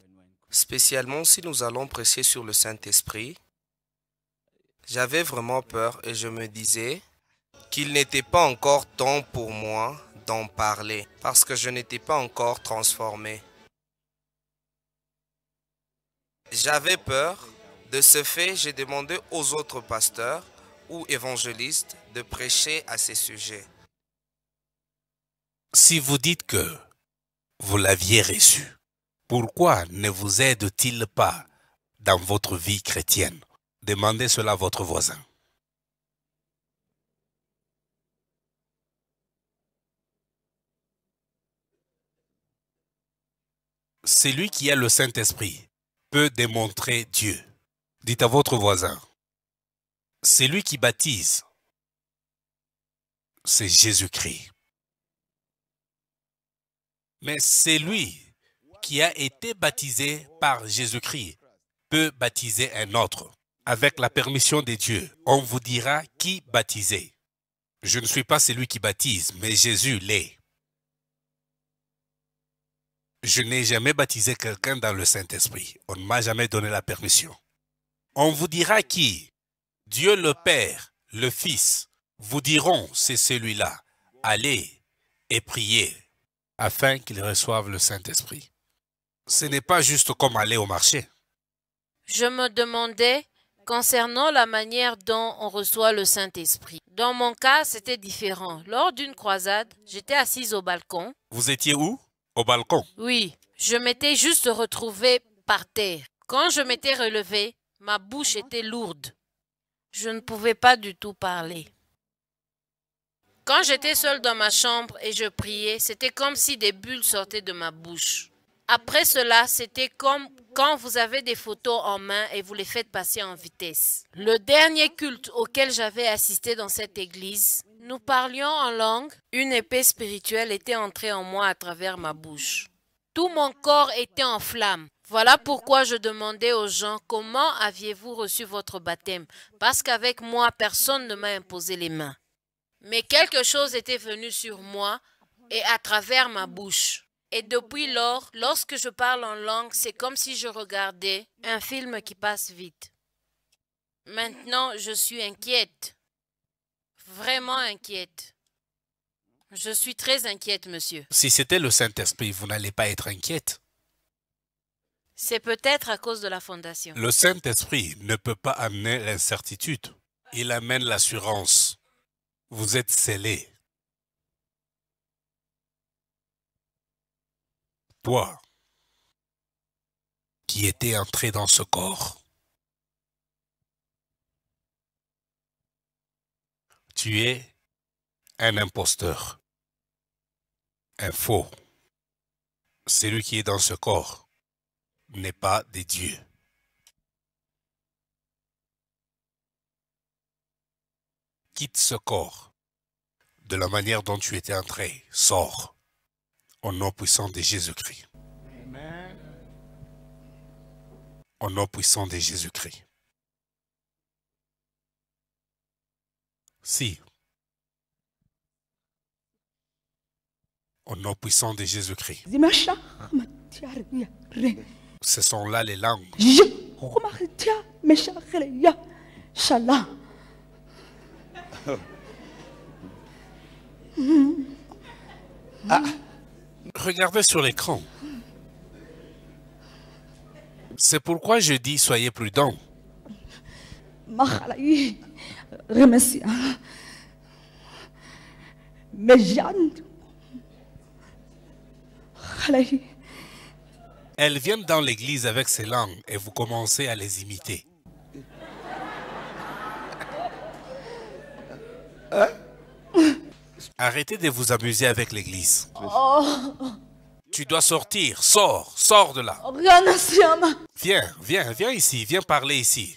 spécialement si nous allons presser sur le Saint-Esprit, j'avais vraiment peur et je me disais qu'il n'était pas encore temps pour moi d'en parler parce que je n'étais pas encore transformé. J'avais peur. De ce fait, j'ai demandé aux autres pasteurs ou évangélistes de prêcher à ces sujets. Si vous dites que vous l'aviez reçu, pourquoi ne vous aide-t-il pas dans votre vie chrétienne Demandez cela à votre voisin. C'est lui qui a le Saint-Esprit peut démontrer Dieu. Dites à votre voisin, c'est lui qui baptise, c'est Jésus-Christ. Mais celui qui a été baptisé par Jésus-Christ peut baptiser un autre. Avec la permission de Dieu, on vous dira qui baptiser. Je ne suis pas celui qui baptise, mais Jésus l'est. Je n'ai jamais baptisé quelqu'un dans le Saint-Esprit. On ne m'a jamais donné la permission. On vous dira qui Dieu le Père, le Fils, vous diront, c'est celui-là. Allez et priez afin qu'ils reçoivent le Saint-Esprit. Ce n'est pas juste comme aller au marché. Je me demandais concernant la manière dont on reçoit le Saint-Esprit. Dans mon cas, c'était différent. Lors d'une croisade, j'étais assise au balcon. Vous étiez où balcon. Oui, je m'étais juste retrouvé par terre. Quand je m'étais relevé ma bouche était lourde. Je ne pouvais pas du tout parler. Quand j'étais seule dans ma chambre et je priais, c'était comme si des bulles sortaient de ma bouche. Après cela, c'était comme quand vous avez des photos en main et vous les faites passer en vitesse. Le dernier culte auquel j'avais assisté dans cette église, nous parlions en langue. Une épée spirituelle était entrée en moi à travers ma bouche. Tout mon corps était en flammes. Voilà pourquoi je demandais aux gens comment aviez-vous reçu votre baptême, parce qu'avec moi personne ne m'a imposé les mains. Mais quelque chose était venu sur moi et à travers ma bouche. Et depuis lors, lorsque je parle en langue, c'est comme si je regardais un film qui passe vite. Maintenant, je suis inquiète vraiment inquiète. Je suis très inquiète, monsieur. Si c'était le Saint-Esprit, vous n'allez pas être inquiète. C'est peut-être à cause de la fondation. Le Saint-Esprit ne peut pas amener l'incertitude. Il amène l'assurance. Vous êtes scellé. Toi, qui étais entré dans ce corps, Tu es un imposteur, un faux. Celui qui est dans ce corps n'est pas des dieux. Quitte ce corps de la manière dont tu étais entré. Sors au nom puissant de Jésus-Christ. Au nom puissant de Jésus-Christ. Si. Au nom puissant de Jésus-Christ. Ce sont là les langues. Ah, regardez sur l'écran. C'est pourquoi je dis soyez prudents remercie Mais Jeanne, elles viennent dans l'église avec ses langues et vous commencez à les imiter. Hein? Arrêtez de vous amuser avec l'église. Oh. Tu dois sortir, sors, sors de là. Viens, viens, viens ici, viens parler ici.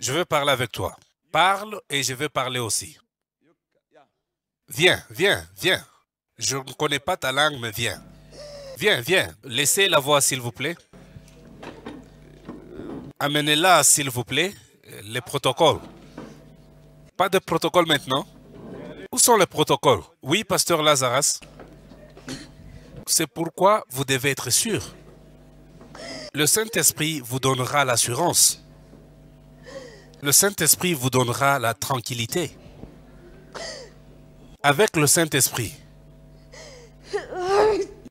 Je veux parler avec toi. Parle et je veux parler aussi. Viens, viens, viens. Je ne connais pas ta langue, mais viens. Viens, viens. Laissez la voix, s'il vous plaît. Amenez-la, s'il vous plaît, les protocoles. Pas de protocole maintenant. Où sont les protocoles Oui, pasteur Lazarus. C'est pourquoi vous devez être sûr. Le Saint-Esprit vous donnera l'assurance. Le Saint-Esprit vous donnera la tranquillité. Avec le Saint-Esprit,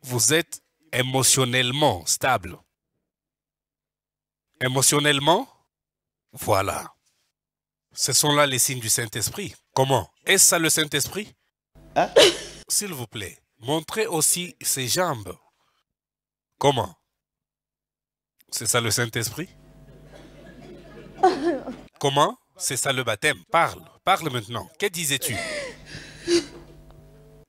vous êtes émotionnellement stable. Émotionnellement, voilà. Ce sont là les signes du Saint-Esprit. Comment Est-ce ça le Saint-Esprit hein? S'il vous plaît, montrez aussi ses jambes. Comment C'est ça le Saint-Esprit Comment C'est ça le baptême. Parle, parle maintenant. Que disais-tu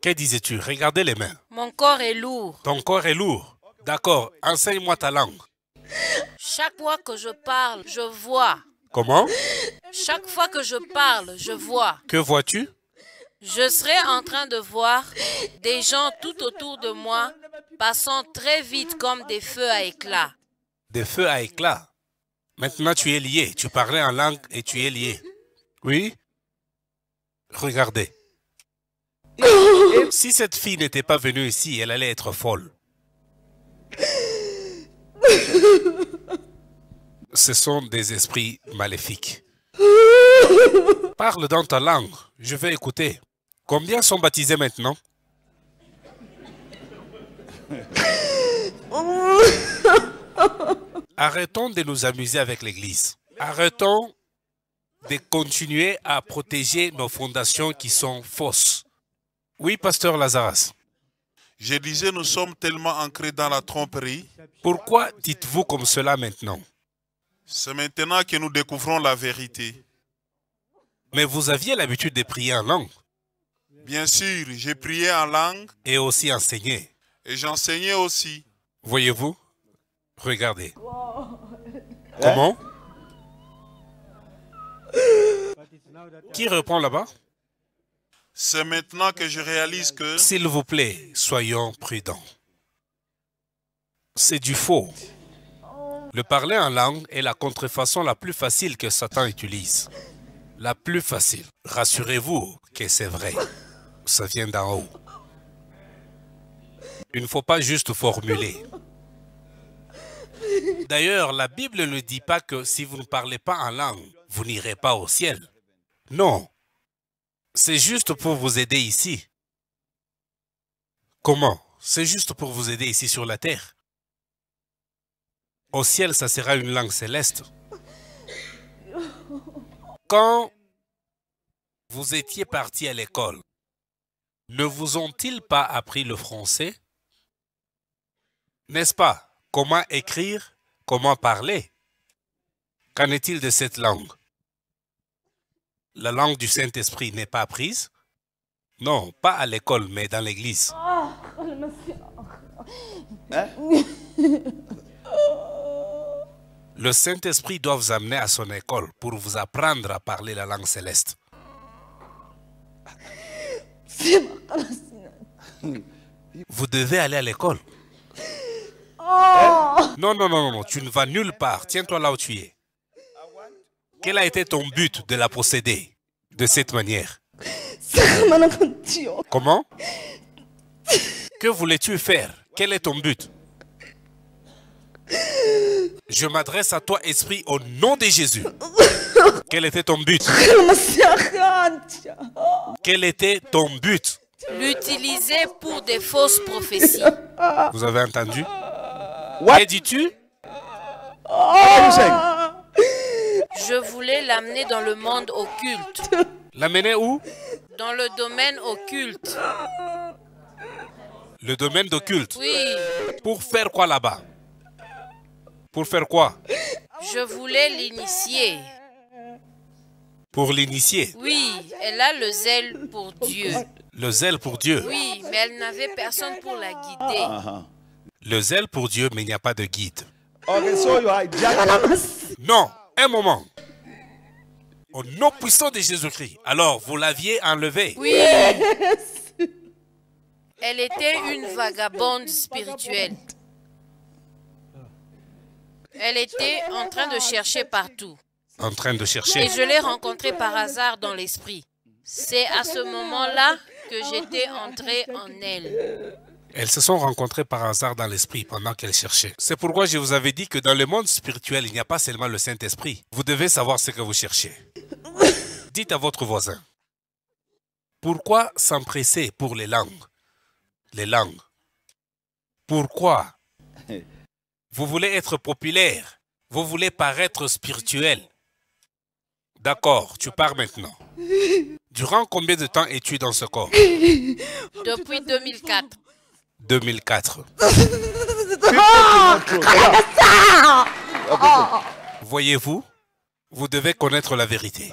Que disais-tu Regardez les mains. Mon corps est lourd. Ton corps est lourd. D'accord, enseigne-moi ta langue. Chaque fois que je parle, je vois. Comment Chaque fois que je parle, je vois. Que vois-tu Je serai en train de voir des gens tout autour de moi passant très vite comme des feux à éclat. Des feux à éclats? Maintenant, tu es lié. Tu parlais en langue et tu es lié. Oui Regardez. Si cette fille n'était pas venue ici, elle allait être folle. Ce sont des esprits maléfiques. Parle dans ta langue. Je vais écouter. Combien sont baptisés maintenant [LAUGHS] Arrêtons de nous amuser avec l'Église. Arrêtons de continuer à protéger nos fondations qui sont fausses. Oui, pasteur Lazarus. Je disais, nous sommes tellement ancrés dans la tromperie. Pourquoi dites-vous comme cela maintenant C'est maintenant que nous découvrons la vérité. Mais vous aviez l'habitude de prier en langue. Bien sûr, j'ai prié en langue. Et aussi enseigné. Et j'enseignais aussi. Voyez-vous Regardez. Comment Qui reprend là-bas C'est maintenant que je réalise que... S'il vous plaît, soyons prudents. C'est du faux. Le parler en langue est la contrefaçon la plus facile que Satan utilise. La plus facile. Rassurez-vous que c'est vrai. Ça vient d'en haut. Il ne faut pas juste formuler. D'ailleurs, la Bible ne dit pas que si vous ne parlez pas en langue, vous n'irez pas au ciel. Non. C'est juste pour vous aider ici. Comment C'est juste pour vous aider ici sur la terre. Au ciel, ça sera une langue céleste. Quand vous étiez parti à l'école, ne vous ont-ils pas appris le français N'est-ce pas comment écrire, comment parler. Qu'en est-il de cette langue La langue du Saint-Esprit n'est pas prise Non, pas à l'école, mais dans l'église. Ah, oh, hein? [LAUGHS] Le Saint-Esprit doit vous amener à son école pour vous apprendre à parler la langue céleste. Vous devez aller à l'école. [LAUGHS] Oh. Eh? non, non, non, non, tu ne vas nulle part. Tiens-toi là où tu es. Quel a été ton but de la procéder de cette manière Comment Que voulais-tu faire Quel est ton but Je m'adresse à toi, esprit, au nom de Jésus. Quel était ton but Quel était ton but L'utiliser pour des fausses prophéties. Vous avez entendu What? dis-tu? Ah, je voulais l'amener dans le monde occulte. L'amener où? Dans le domaine occulte. Le domaine d'occulte? Oui. Pour faire quoi là-bas? Pour faire quoi? Je voulais l'initier. Pour l'initier? Oui, elle a le zèle pour Dieu. Le zèle pour Dieu? Oui, mais elle n'avait personne pour la guider. Ah, ah le zèle pour Dieu, mais il n'y a pas de guide. Oh, non, un moment. Au nom puissant de Jésus-Christ. Alors, vous l'aviez enlevée. Oui. Elle était une vagabonde spirituelle. Elle était en train de chercher partout. En train de chercher. Et je l'ai rencontrée par hasard dans l'esprit. C'est à ce moment-là que j'étais entré en elle. Elles se sont rencontrées par hasard dans l'esprit pendant qu'elles cherchaient. C'est pourquoi je vous avais dit que dans le monde spirituel, il n'y a pas seulement le Saint-Esprit. Vous devez savoir ce que vous cherchez. [LAUGHS] Dites à votre voisin, pourquoi s'empresser pour les langues Les langues. Pourquoi Vous voulez être populaire. Vous voulez paraître spirituel. D'accord, tu pars maintenant. [LAUGHS] Durant combien de temps es-tu dans ce corps Depuis 2004. 2004. Ah! Voyez-vous, vous devez connaître la vérité.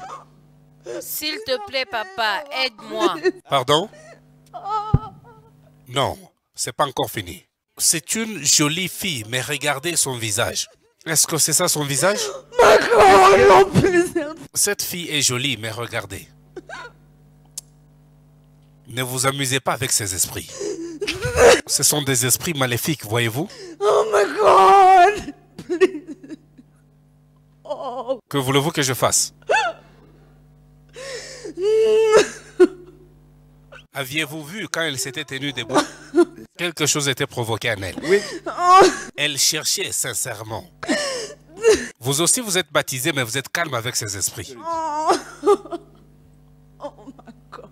S'il te plaît, papa, aide-moi. Pardon Non, c'est pas encore fini. C'est une jolie fille, mais regardez son visage. Est-ce que c'est ça son visage Cette fille est jolie, mais regardez. Ne vous amusez pas avec ses esprits. Ce sont des esprits maléfiques, voyez-vous. Oh my God! Que voulez-vous que je fasse? [LAUGHS] Aviez-vous vu quand elle s'était tenue debout Quelque chose était provoqué en elle. Oui. [LAUGHS] Elle cherchait sincèrement. Vous aussi, vous êtes baptisé, mais vous êtes calme avec ces esprits. Oh. [LAUGHS] oh my God.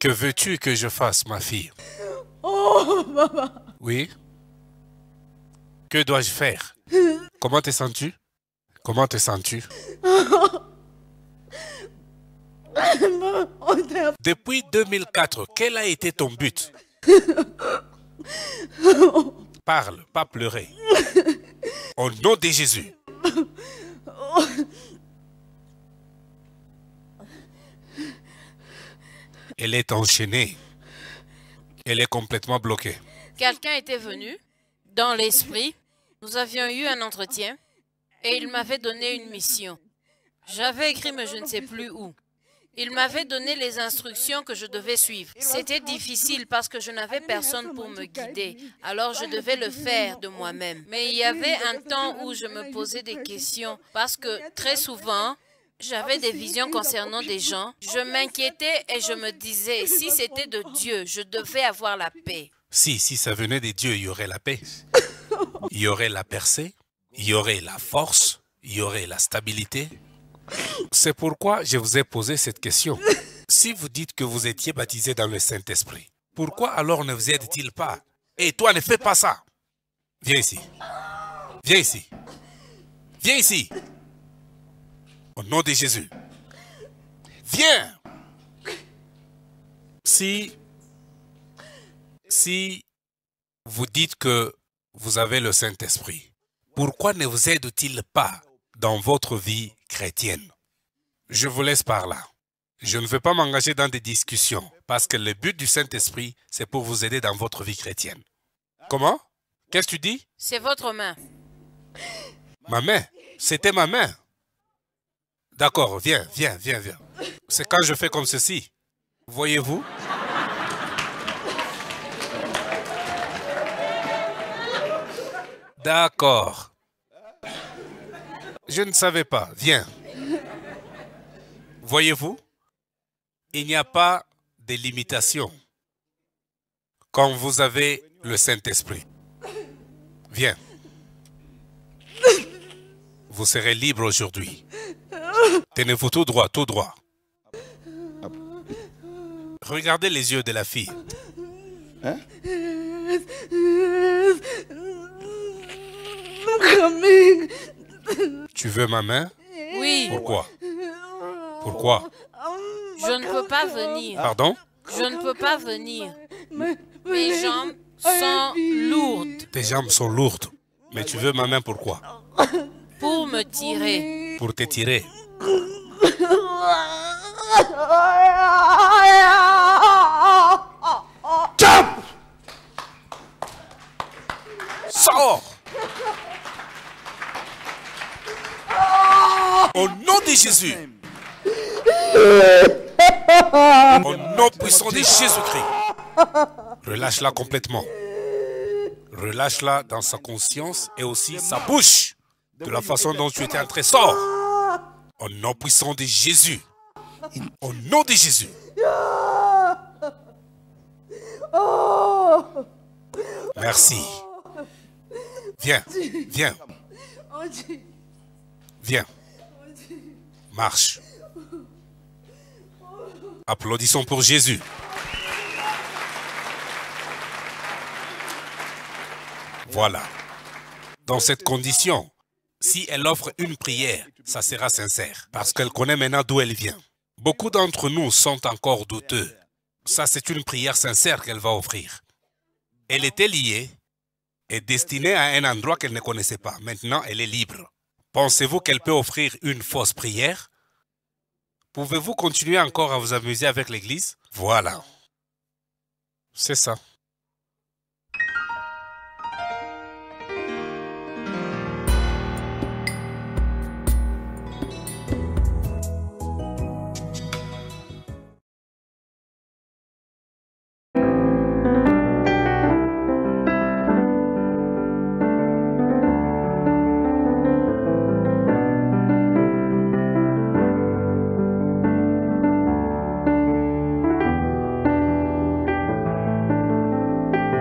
Que veux-tu que je fasse, ma fille Oh, oui. Que dois-je faire Comment te sens-tu Comment te sens-tu Depuis 2004, quel a été ton but Parle, pas pleurer. Au nom de Jésus. Elle est enchaînée elle est complètement bloquée. Quelqu'un était venu dans l'esprit. Nous avions eu un entretien et il m'avait donné une mission. J'avais écrit, mais je ne sais plus où. Il m'avait donné les instructions que je devais suivre. C'était difficile parce que je n'avais personne pour me guider, alors je devais le faire de moi-même. Mais il y avait un temps où je me posais des questions parce que très souvent, j'avais des visions concernant des gens. Je m'inquiétais et je me disais, si c'était de Dieu, je devais avoir la paix. Si, si ça venait de Dieu, il y aurait la paix. Il y aurait la percée, il y aurait la force, il y aurait la stabilité. C'est pourquoi je vous ai posé cette question. Si vous dites que vous étiez baptisé dans le Saint-Esprit, pourquoi alors ne vous aide-t-il pas Et toi, ne fais pas ça. Viens ici. Viens ici. Viens ici. Au nom de Jésus. Viens. Si, si vous dites que vous avez le Saint-Esprit, pourquoi ne vous aide-t-il pas dans votre vie chrétienne Je vous laisse par là. Je ne veux pas m'engager dans des discussions parce que le but du Saint-Esprit, c'est pour vous aider dans votre vie chrétienne. Comment Qu'est-ce que tu dis C'est votre main. Ma main C'était ma main. D'accord, viens, viens, viens, viens. C'est quand je fais comme ceci. Voyez-vous D'accord. Je ne savais pas. Viens. Voyez-vous Il n'y a pas de limitation quand vous avez le Saint-Esprit. Viens vous serez libre aujourd'hui. Tenez-vous tout droit, tout droit. Regardez les yeux de la fille. Hein? Tu veux ma main Oui. Pourquoi Pourquoi Je ne peux pas venir. Ah. Pardon Je ne peux pas venir. Mes jambes sont lourdes. Tes jambes sont lourdes. Mais tu veux ma main pourquoi pour me tirer. Pour te tirer. Jump! Sors! Au nom de Jésus. Au nom puissant de Jésus-Christ. Relâche-la complètement. Relâche-la dans sa conscience et aussi sa bouche de la façon dont tu étais un trésor. Au nom puissant de Jésus. Au nom de Jésus. Merci. Viens, viens. Viens. Marche. Applaudissons pour Jésus. Voilà. Dans cette condition, si elle offre une prière, ça sera sincère, parce qu'elle connaît maintenant d'où elle vient. Beaucoup d'entre nous sont encore douteux. Ça, c'est une prière sincère qu'elle va offrir. Elle était liée et destinée à un endroit qu'elle ne connaissait pas. Maintenant, elle est libre. Pensez-vous qu'elle peut offrir une fausse prière Pouvez-vous continuer encore à vous amuser avec l'Église Voilà. C'est ça.